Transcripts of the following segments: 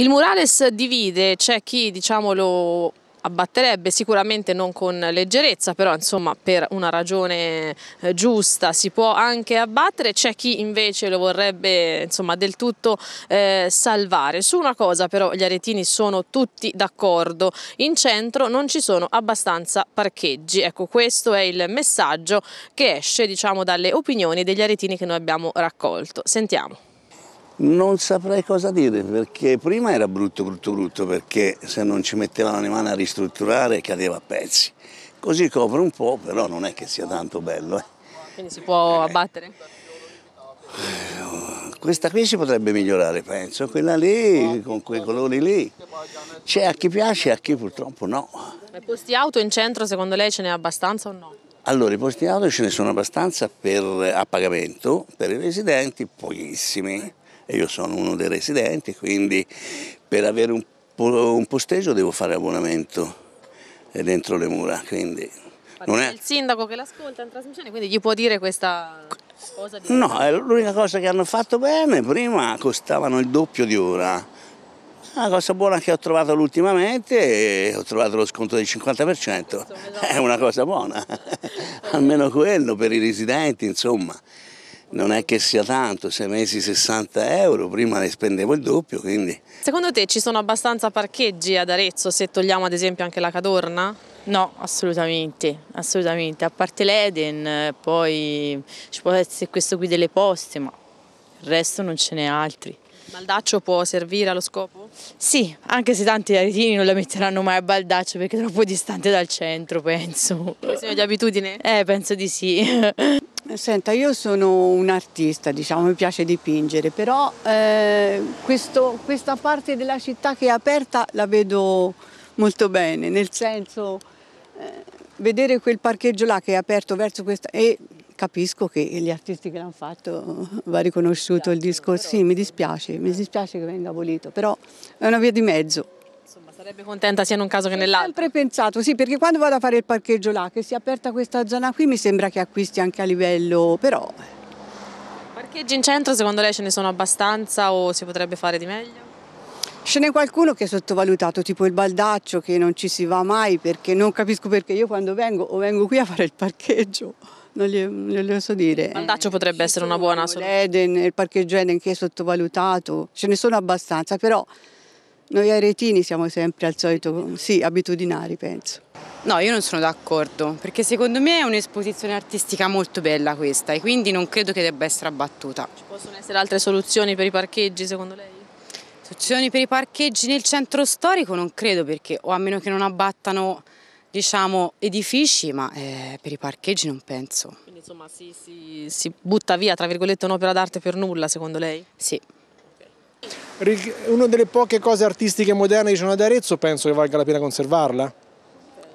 Il murales divide, c'è chi diciamo, lo abbatterebbe sicuramente non con leggerezza, però insomma per una ragione eh, giusta si può anche abbattere, c'è chi invece lo vorrebbe insomma del tutto eh, salvare. Su una cosa però gli aretini sono tutti d'accordo, in centro non ci sono abbastanza parcheggi, ecco questo è il messaggio che esce diciamo dalle opinioni degli aretini che noi abbiamo raccolto. Sentiamo. Non saprei cosa dire, perché prima era brutto, brutto, brutto, perché se non ci mettevano le mani a ristrutturare cadeva a pezzi. Così copre un po', però non è che sia tanto bello. Eh. Quindi si può abbattere? Questa qui si potrebbe migliorare, penso, quella lì, con quei colori lì. C'è a chi piace e a chi purtroppo no. Ma i posti auto in centro secondo lei ce n'è abbastanza o no? Allora, i posti auto ce ne sono abbastanza per, eh, a pagamento, per i residenti pochissimi e io sono uno dei residenti, quindi per avere un, un posteggio devo fare abbonamento eh, dentro le mura. Quindi non è il sindaco che l'ascolta in trasmissione, quindi gli può dire questa cosa? Di... No, è l'unica cosa che hanno fatto bene, prima costavano il doppio di ora. La cosa buona che ho trovato ultimamente, è ho trovato lo sconto del 50%, esatto. è una cosa buona, almeno quello per i residenti, insomma non è che sia tanto, sei mesi 60 euro, prima ne spendevo il doppio. Quindi. Secondo te ci sono abbastanza parcheggi ad Arezzo se togliamo ad esempio anche la Cadorna? No, assolutamente, assolutamente. A parte l'Eden, poi ci può essere questo qui delle poste, ma il resto non ce n'è altri. Baldaccio può servire allo scopo? Sì, anche se tanti aretini non la metteranno mai a Baldaccio perché è troppo distante dal centro, penso. Questione di abitudine? Eh, penso di sì. Senta, io sono un artista, diciamo, mi piace dipingere, però eh, questo, questa parte della città che è aperta la vedo molto bene, nel senso eh, vedere quel parcheggio là che è aperto verso questa... E capisco che gli artisti che l'hanno fatto va riconosciuto il discorso, sì, mi dispiace, mi dispiace che venga abolito, però è una via di mezzo. Sarebbe contenta sia in un caso che nell'altro. Ho sempre pensato, sì, perché quando vado a fare il parcheggio là, che si è aperta questa zona qui, mi sembra che acquisti anche a livello, però... Eh. Parcheggi in centro, secondo lei ce ne sono abbastanza o si potrebbe fare di meglio? Ce n'è qualcuno che è sottovalutato, tipo il baldaccio, che non ci si va mai perché non capisco perché io quando vengo o vengo qui a fare il parcheggio, non glielo so dire. Il baldaccio potrebbe essere una buona soluzione. L'Eden, il parcheggio Eden che è sottovalutato, ce ne sono abbastanza, però noi aretini siamo sempre al solito, sì, abitudinari penso. No, io non sono d'accordo, perché secondo me è un'esposizione artistica molto bella questa e quindi non credo che debba essere abbattuta. Ci possono essere altre soluzioni per i parcheggi secondo lei? Soluzioni per i parcheggi nel centro storico non credo perché, o a meno che non abbattano diciamo, edifici, ma eh, per i parcheggi non penso. Quindi insomma si, si, si butta via, tra virgolette, un'opera d'arte per nulla secondo lei? Sì una delle poche cose artistiche moderne che ci sono Arezzo penso che valga la pena conservarla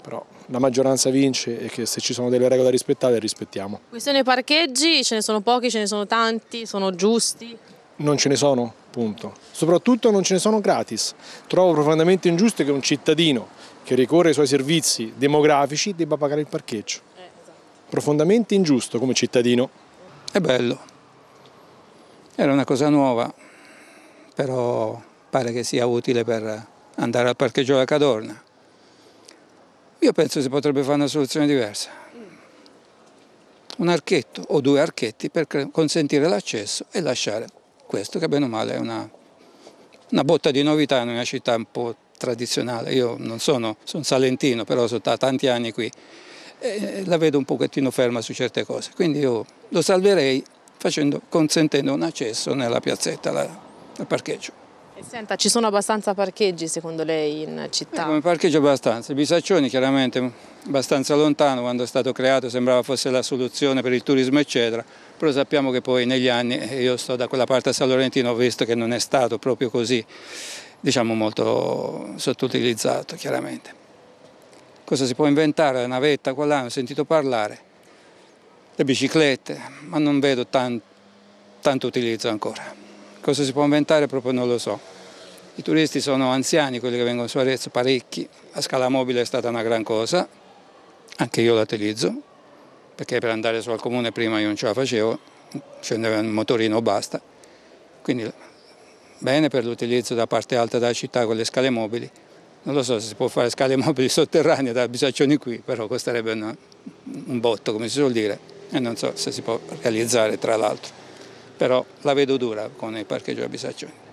però la maggioranza vince e che se ci sono delle regole da rispettare le rispettiamo. Questione parcheggi, ce ne sono pochi, ce ne sono tanti, sono giusti? Non ce ne sono, punto. Soprattutto non ce ne sono gratis. Trovo profondamente ingiusto che un cittadino che ricorre ai suoi servizi demografici debba pagare il parcheggio. Eh, esatto. Profondamente ingiusto come cittadino. È bello. Era una cosa nuova però pare che sia utile per andare al parcheggio della Cadorna. Io penso si potrebbe fare una soluzione diversa, un archetto o due archetti per consentire l'accesso e lasciare questo che bene o male è una, una botta di novità in una città un po' tradizionale. Io non sono, sono salentino, però sono da tanti anni qui e la vedo un pochettino ferma su certe cose. Quindi io lo salverei facendo, consentendo un accesso nella piazzetta il parcheggio. E senta, ci sono abbastanza parcheggi secondo lei in città? Eh, come parcheggio abbastanza, i bisaccioni chiaramente abbastanza lontano quando è stato creato sembrava fosse la soluzione per il turismo eccetera, però sappiamo che poi negli anni, eh, io sto da quella parte a San Laurentino, ho visto che non è stato proprio così, diciamo molto sottoutilizzato chiaramente. Cosa si può inventare? La navetta qua là, ho sentito parlare, le biciclette, ma non vedo tan tanto utilizzo ancora. Cosa si può inventare proprio non lo so. I turisti sono anziani, quelli che vengono su Arezzo, parecchi. La scala mobile è stata una gran cosa, anche io la utilizzo, perché per andare su al comune prima io non ce la facevo, scendeva un motorino o basta. Quindi bene per l'utilizzo da parte alta della città con le scale mobili. Non lo so se si può fare scale mobili sotterranee da Bisaccioni qui, però costerebbe una, un botto, come si suol dire, e non so se si può realizzare tra l'altro però la vedo dura con il parcheggio a Bisaccioni.